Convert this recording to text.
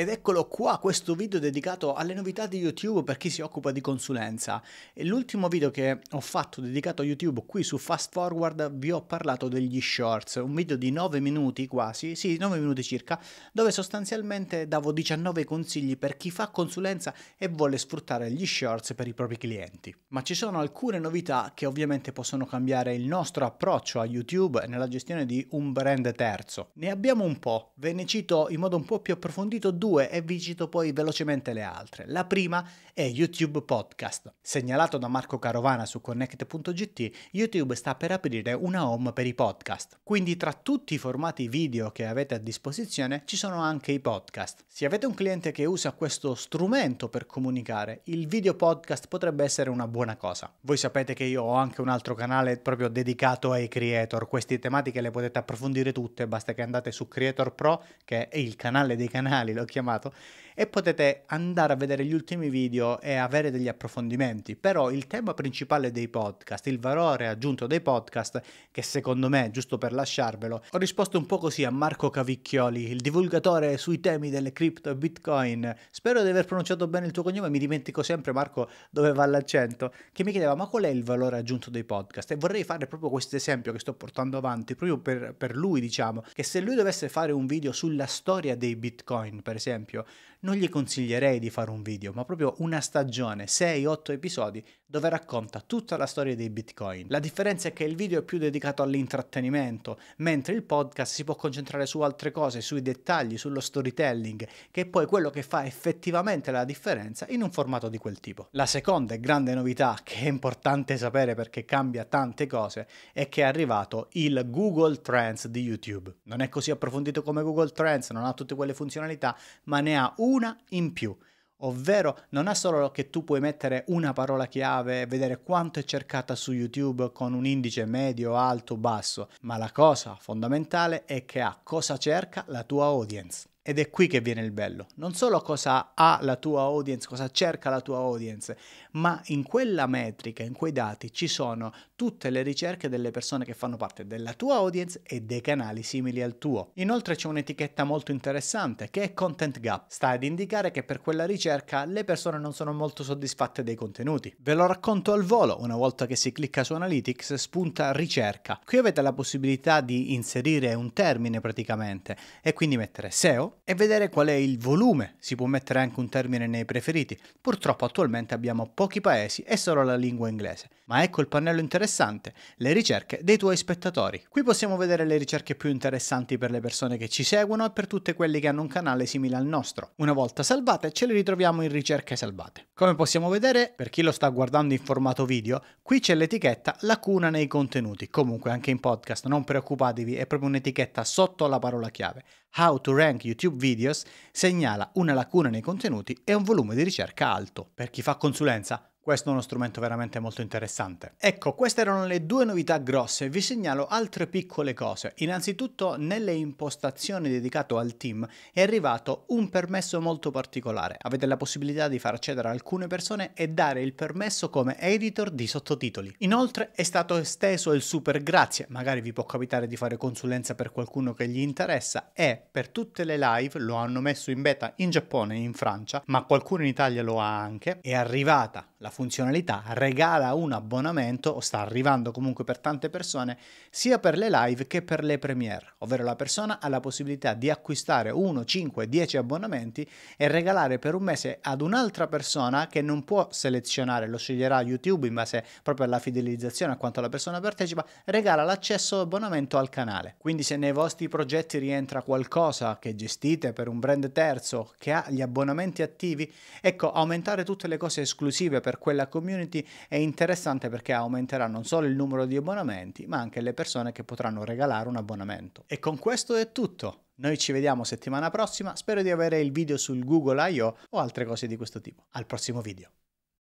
Ed eccolo qua, questo video dedicato alle novità di YouTube per chi si occupa di consulenza. L'ultimo video che ho fatto dedicato a YouTube qui su Fast Forward vi ho parlato degli shorts, un video di 9 minuti quasi, sì 9 minuti circa, dove sostanzialmente davo 19 consigli per chi fa consulenza e vuole sfruttare gli shorts per i propri clienti. Ma ci sono alcune novità che ovviamente possono cambiare il nostro approccio a YouTube nella gestione di un brand terzo. Ne abbiamo un po', ve ne cito in modo un po' più approfondito due due e vi cito poi velocemente le altre. La prima è YouTube Podcast. Segnalato da Marco Carovana su connect.gt, YouTube sta per aprire una home per i podcast. Quindi tra tutti i formati video che avete a disposizione ci sono anche i podcast. Se avete un cliente che usa questo strumento per comunicare, il video podcast potrebbe essere una buona cosa. Voi sapete che io ho anche un altro canale proprio dedicato ai creator, queste tematiche le potete approfondire tutte, basta che andate su Creator Pro, che è il canale dei canali, lo chiamo chiamato, e potete andare a vedere gli ultimi video e avere degli approfondimenti. Però il tema principale dei podcast, il valore aggiunto dei podcast, che secondo me, giusto per lasciarvelo, ho risposto un po' così a Marco Cavicchioli, il divulgatore sui temi delle cripto bitcoin. Spero di aver pronunciato bene il tuo cognome, mi dimentico sempre Marco dove va l'accento, che mi chiedeva ma qual è il valore aggiunto dei podcast? E vorrei fare proprio questo esempio che sto portando avanti, proprio per, per lui diciamo, che se lui dovesse fare un video sulla storia dei bitcoin, per esempio, non gli consiglierei di fare un video, ma proprio una stagione, 6-8 episodi, dove racconta tutta la storia dei bitcoin. La differenza è che il video è più dedicato all'intrattenimento, mentre il podcast si può concentrare su altre cose, sui dettagli, sullo storytelling, che è poi quello che fa effettivamente la differenza in un formato di quel tipo. La seconda e grande novità, che è importante sapere perché cambia tante cose, è che è arrivato il Google Trends di YouTube. Non è così approfondito come Google Trends, non ha tutte quelle funzionalità, ma ne ha una in più. Ovvero non è solo che tu puoi mettere una parola chiave e vedere quanto è cercata su YouTube con un indice medio, alto, basso, ma la cosa fondamentale è che ha cosa cerca la tua audience. Ed è qui che viene il bello. Non solo cosa ha la tua audience, cosa cerca la tua audience, ma in quella metrica, in quei dati, ci sono tutte le ricerche delle persone che fanno parte della tua audience e dei canali simili al tuo. Inoltre c'è un'etichetta molto interessante che è content gap. Sta ad indicare che per quella ricerca le persone non sono molto soddisfatte dei contenuti. Ve lo racconto al volo, una volta che si clicca su Analytics spunta ricerca. Qui avete la possibilità di inserire un termine praticamente e quindi mettere SEO e vedere qual è il volume, si può mettere anche un termine nei preferiti. Purtroppo attualmente abbiamo pochi paesi e solo la lingua inglese. Ma ecco il pannello interessante, le ricerche dei tuoi spettatori. Qui possiamo vedere le ricerche più interessanti per le persone che ci seguono e per tutte quelle che hanno un canale simile al nostro. Una volta salvate ce le ritroviamo in ricerche salvate. Come possiamo vedere, per chi lo sta guardando in formato video, qui c'è l'etichetta lacuna nei contenuti. Comunque anche in podcast, non preoccupatevi, è proprio un'etichetta sotto la parola chiave. How to Rank YouTube Videos segnala una lacuna nei contenuti e un volume di ricerca alto. Per chi fa consulenza, questo è uno strumento veramente molto interessante. Ecco, queste erano le due novità grosse, vi segnalo altre piccole cose. Innanzitutto, nelle impostazioni dedicate al team è arrivato un permesso molto particolare. Avete la possibilità di far accedere alcune persone e dare il permesso come editor di sottotitoli. Inoltre è stato esteso il super grazie, magari vi può capitare di fare consulenza per qualcuno che gli interessa e per tutte le live lo hanno messo in beta in Giappone e in Francia, ma qualcuno in Italia lo ha anche. È arrivata la la funzionalità regala un abbonamento o sta arrivando comunque per tante persone sia per le live che per le premiere, ovvero la persona ha la possibilità di acquistare 1, 5, 10 abbonamenti e regalare per un mese ad un'altra persona che non può selezionare, lo sceglierà YouTube in base proprio alla fidelizzazione a quanto la persona partecipa, regala l'accesso abbonamento al canale. Quindi se nei vostri progetti rientra qualcosa che gestite per un brand terzo che ha gli abbonamenti attivi, ecco aumentare tutte le cose esclusive per quella community è interessante perché aumenterà non solo il numero di abbonamenti, ma anche le persone che potranno regalare un abbonamento. E con questo è tutto. Noi ci vediamo settimana prossima, spero di avere il video sul Google I.O. o altre cose di questo tipo. Al prossimo video.